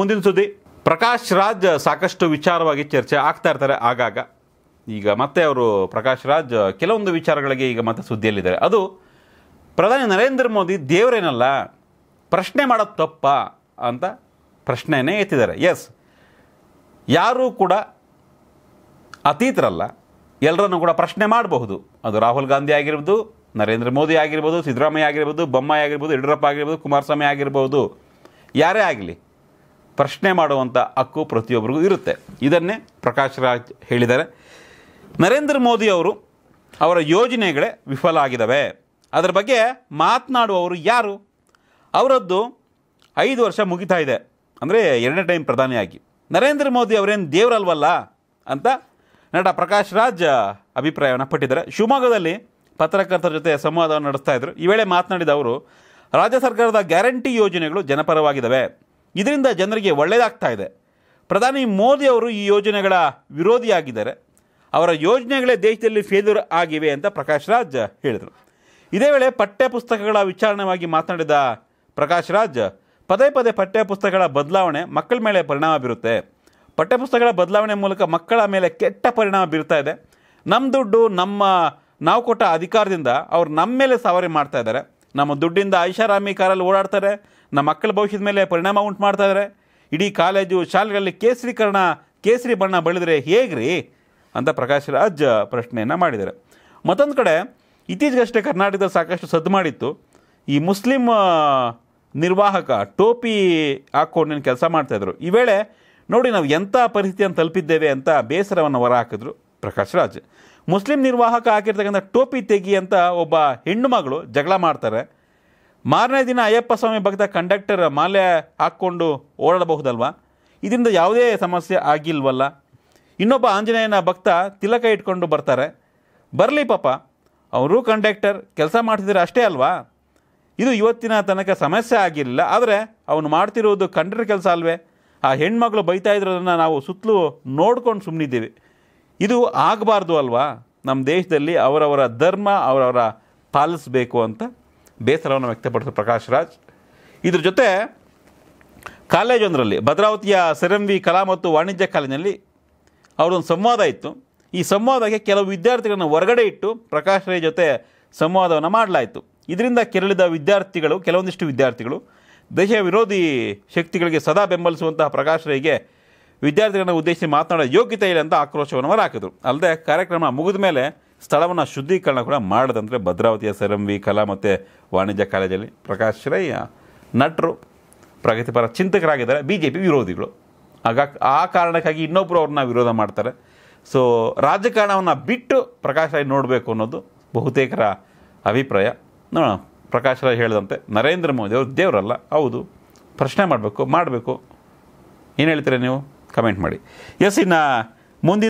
ಮುಂದಿನ ಸುದ್ದಿ ಪ್ರಕಾಶ್ ರಾಜ್ ಸಾಕಷ್ಟು ವಿಚಾರವಾಗಿ ಚರ್ಚೆ ಆಗ್ತಾ ಇರ್ತಾರೆ ಆಗಾಗ ಈಗ ಮತ್ತೆ ಅವರು ಪ್ರಕಾಶ್ ರಾಜ್ ಕೆಲವೊಂದು ವಿಚಾರಗಳಿಗೆ ಈಗ ಮತ್ತೆ ಸುದ್ದಿಯಲ್ಲಿದ್ದಾರೆ ಅದು ಪ್ರಧಾನಿ ನರೇಂದ್ರ ಮೋದಿ ದೇವರೇನಲ್ಲ ಪ್ರಶ್ನೆ ಮಾಡೋದು ತಪ್ಪ ಅಂತ ಪ್ರಶ್ನೆಯೇ ಎತ್ತಿದ್ದಾರೆ ಎಸ್ ಯಾರೂ ಕೂಡ ಅತೀತರಲ್ಲ ಎಲ್ಲರನ್ನು ಕೂಡ ಪ್ರಶ್ನೆ ಮಾಡಬಹುದು ಅದು ರಾಹುಲ್ ಗಾಂಧಿ ಆಗಿರ್ಬೋದು ನರೇಂದ್ರ ಮೋದಿ ಆಗಿರ್ಬೋದು ಸಿದ್ದರಾಮಯ್ಯ ಆಗಿರ್ಬೋದು ಬೊಮ್ಮಾಯಿ ಆಗಿರ್ಬೋದು ಯಡಿಯೂರಪ್ಪ ಆಗಿರ್ಬೋದು ಕುಮಾರಸ್ವಾಮಿ ಆಗಿರ್ಬೋದು ಯಾರೇ ಆಗಲಿ ಪ್ರಶ್ನೆ ಮಾಡುವಂಥ ಹಕ್ಕು ಪ್ರತಿಯೊಬ್ಬರಿಗೂ ಇರುತ್ತೆ ಇದನ್ನೇ ಪ್ರಕಾಶ್ ರಾಜ್ ಹೇಳಿದ್ದಾರೆ ನರೇಂದ್ರ ಮೋದಿ ಅವರು ಅವರ ಯೋಜನೆಗಳೇ ವಿಫಲ ಆಗಿದ್ದಾವೆ ಅದರ ಬಗ್ಗೆ ಮಾತನಾಡುವವರು ಯಾರು ಅವರದ್ದು ಐದು ವರ್ಷ ಮುಗಿತಾ ಇದೆ ಅಂದರೆ ಎರಡನೇ ಟೈಮ್ ಪ್ರಧಾನಿಯಾಗಿ ನರೇಂದ್ರ ಮೋದಿ ಅವರೇನು ದೇವರಲ್ವಲ್ಲ ಅಂತ ನಟ ಪ್ರಕಾಶ್ ರಾಜ್ ಅಭಿಪ್ರಾಯವನ್ನು ಪಟ್ಟಿದ್ದಾರೆ ಶಿವಮೊಗ್ಗದಲ್ಲಿ ಪತ್ರಕರ್ತರ ಜೊತೆ ಸಂವಾದವನ್ನು ನಡೆಸ್ತಾ ಇದ್ದರು ಈ ವೇಳೆ ಮಾತನಾಡಿದ ಅವರು ರಾಜ್ಯ ಸರ್ಕಾರದ ಗ್ಯಾರಂಟಿ ಯೋಜನೆಗಳು ಜನಪರವಾಗಿದ್ದಾವೆ ಇದರಿಂದ ಜನರಿಗೆ ಒಳ್ಳೆಯದಾಗ್ತಾ ಇದೆ ಪ್ರಧಾನಿ ಮೋದಿ ಅವರು ಈ ಯೋಜನೆಗಳ ವಿರೋಧಿಯಾಗಿದ್ದಾರೆ ಅವರ ಯೋಜನೆಗಳೇ ದೇಶದಲ್ಲಿ ಫೇಲ್ಯೂರ್ ಆಗಿವೆ ಅಂತ ಪ್ರಕಾಶ್ ರಾಜ್ ಹೇಳಿದರು ಇದೇ ವೇಳೆ ಪಠ್ಯ ಪುಸ್ತಕಗಳ ವಿಚಾರಣವಾಗಿ ಮಾತನಾಡಿದ ಪ್ರಕಾಶ್ ರಾಜ್ ಪದೇ ಪದೇ ಪಠ್ಯ ಪುಸ್ತಕಗಳ ಬದಲಾವಣೆ ಮಕ್ಕಳ ಮೇಲೆ ಪರಿಣಾಮ ಬೀರುತ್ತೆ ಪಠ್ಯಪುಸ್ತಕಗಳ ಬದಲಾವಣೆ ಮೂಲಕ ಮಕ್ಕಳ ಮೇಲೆ ಕೆಟ್ಟ ಪರಿಣಾಮ ಬೀರ್ತಾ ಇದೆ ನಮ್ಮ ದುಡ್ಡು ನಮ್ಮ ನಾವು ಕೊಟ್ಟ ಅಧಿಕಾರದಿಂದ ಅವರು ನಮ್ಮ ಮೇಲೆ ಸವಾರಿ ಮಾಡ್ತಾ ಇದ್ದಾರೆ ನಮ್ಮ ದುಡ್ಡಿಂದ ಐಷಾರಾಮಿ ಕಾರಲ್ಲಿ ಓಡಾಡ್ತಾರೆ ನಮ್ಮ ಮಕ್ಕಳ ಭವಿಷ್ಯದ ಮೇಲೆ ಪರಿಣಾಮ ಉಂಟು ಮಾಡ್ತಾ ಇದ್ದಾರೆ ಇಡೀ ಕಾಲೇಜು ಶಾಲೆಗಳಲ್ಲಿ ಕೇಸರೀಕರಣ ಕೇಸರಿ ಬಣ್ಣ ಬೆಳೆದರೆ ಹೇಗ್ರಿ ಅಂತ ಪ್ರಕಾಶ್ ರಾಜ್ ಪ್ರಶ್ನೆಯನ್ನು ಮಾಡಿದ್ದಾರೆ ಮತ್ತೊಂದು ಕಡೆ ಇತ್ತೀಚೆಗಷ್ಟೇ ಕರ್ನಾಟಕದ ಸಾಕಷ್ಟು ಸದ್ದು ಮಾಡಿತ್ತು ಈ ಮುಸ್ಲಿಂ ನಿರ್ವಾಹಕ ಟೋಪಿ ಹಾಕ್ಕೊಂಡು ಕೆಲಸ ಮಾಡ್ತಾಯಿದ್ರು ಈ ವೇಳೆ ನೋಡಿ ನಾವು ಎಂಥ ಪರಿಸ್ಥಿತಿಯನ್ನು ತಲುಪಿದ್ದೇವೆ ಅಂತ ಬೇಸರವನ್ನು ಹೊರಹಾಕಿದ್ರು ಪ್ರಕಾಶ್ ರಾಜ್ ಮುಸ್ಲಿಂ ನಿರ್ವಾಹಕ ಹಾಕಿರ್ತಕ್ಕಂಥ ಟೋಪಿ ತೆಗಿ ಅಂತ ಒಬ್ಬ ಹೆಣ್ಣು ಮಗಳು ಜಗಳ ಮಾಡ್ತಾರೆ ಮಾರನೇ ದಿನ ಅಯ್ಯಪ್ಪ ಸ್ವಾಮಿ ಭಕ್ತ ಕಂಡಕ್ಟರ್ ಮಾಲೆ ಹಾಕ್ಕೊಂಡು ಓಡಾಡಬಹುದಲ್ವ ಇದರಿಂದ ಯಾವುದೇ ಸಮಸ್ಯೆ ಆಗಿಲ್ವಲ್ಲ ಇನ್ನೊಬ್ಬ ಆಂಜನೇಯನ ಭಕ್ತ ತಿಲಕ ಇಟ್ಕೊಂಡು ಬರ್ತಾರೆ ಬರಲಿ ಪಾಪ ಅವರು ಕಂಡಕ್ಟರ್ ಕೆಲಸ ಮಾಡ್ತಿದ್ದಾರೆ ಅಷ್ಟೇ ಅಲ್ವಾ ಇದು ಇವತ್ತಿನ ತನಕ ಸಮಸ್ಯೆ ಆಗಿರಲಿಲ್ಲ ಆದರೆ ಅವನು ಮಾಡ್ತಿರೋದು ಕಂಡ್ರ ಕೆಲಸ ಅಲ್ವೇ ಆ ಹೆಣ್ಮಗಳು ಬೈತಾ ಇದ್ರದನ್ನು ನಾವು ಸುತ್ತಲೂ ನೋಡ್ಕೊಂಡು ಸುಮ್ಮನಿದ್ದೀವಿ ಇದು ಆಗಬಾರ್ದು ಅಲ್ವಾ ನಮ್ಮ ದೇಶದಲ್ಲಿ ಅವರವರ ಧರ್ಮ ಅವರವರ ಪಾಲಿಸಬೇಕು ಅಂತ ಬೇಸರವನ್ನು ವ್ಯಕ್ತಪಡಿಸಿದ ಪ್ರಕಾಶ್ ರಾಜ್ ಇದ್ರ ಜೊತೆ ಕಾಲೇಜೊಂದರಲ್ಲಿ ಭದ್ರಾವತಿಯ ಸೆರಂವಿ ಕಲಾ ಮತ್ತು ವಾಣಿಜ್ಯ ಕಾಲೇಜಿನಲ್ಲಿ ಅವರೊಂದು ಸಂವಾದ ಇತ್ತು ಈ ಸಂವಾದಕ್ಕೆ ಕೆಲವು ವಿದ್ಯಾರ್ಥಿಗಳನ್ನು ಹೊರಗಡೆ ಇಟ್ಟು ಪ್ರಕಾಶ್ ರೈ ಜೊತೆ ಸಂವಾದವನ್ನು ಮಾಡಲಾಯಿತು ಇದರಿಂದ ಕೆರಳಿದ ವಿದ್ಯಾರ್ಥಿಗಳು ಕೆಲವೊಂದಿಷ್ಟು ವಿದ್ಯಾರ್ಥಿಗಳು ದೇಶ ವಿರೋಧಿ ಶಕ್ತಿಗಳಿಗೆ ಸದಾ ಬೆಂಬಲಿಸುವಂತಹ ಪ್ರಕಾಶ್ ರೈಗೆ ವಿದ್ಯಾರ್ಥಿಗಳನ್ನು ಉದ್ದೇಶಿಸಿ ಮಾತನಾಡೋ ಯೋಗ್ಯತೆ ಇಲ್ಲ ಅಂತ ಆಕ್ರೋಶವನ್ನು ಅವರು ಹಾಕಿದರು ಅಲ್ಲದೆ ಕಾರ್ಯಕ್ರಮ ಮುಗಿದ ಮೇಲೆ ಸ್ಥಳವನ್ನು ಶುದ್ಧೀಕರಣ ಕೂಡ ಮಾಡದಂದರೆ ಭದ್ರಾವತಿಯ ಸೆರಂ ವಿ ಕಲಾ ಮತ್ತು ವಾಣಿಜ್ಯ ಕಾಲೇಜಲ್ಲಿ ಪ್ರಕಾಶ್ ರೈ ನಟರು ಪ್ರಗತಿಪರ ಚಿಂತಕರಾಗಿದ್ದಾರೆ ಬಿ ಜೆ ಪಿ ವಿರೋಧಿಗಳು ಆಗ ಆ ಕಾರಣಕ್ಕಾಗಿ ಇನ್ನೊಬ್ಬರು ಅವ್ರನ್ನ ವಿರೋಧ ಮಾಡ್ತಾರೆ ಸೊ ರಾಜಕಾರಣವನ್ನು ಬಿಟ್ಟು ಪ್ರಕಾಶ್ ರೈ ನೋಡಬೇಕು ಅನ್ನೋದು ಬಹುತೇಕರ ಅಭಿಪ್ರಾಯ ನೋಡೋಣ ಪ್ರಕಾಶ್ ರಾಯ್ ಹೇಳಿದಂತೆ ನರೇಂದ್ರ ಮೋದಿ ಅವರು ದೇವರಲ್ಲ ಹೌದು ಪ್ರಶ್ನೆ ಮಾಡಬೇಕು ಮಾಡಬೇಕು ಏನು ಹೇಳ್ತೀರಾ ನೀವು ಕಮೆಂಟ್ ಮಾಡಿ ಎಸ್ ಇನ್ನು ಮುಂದಿನ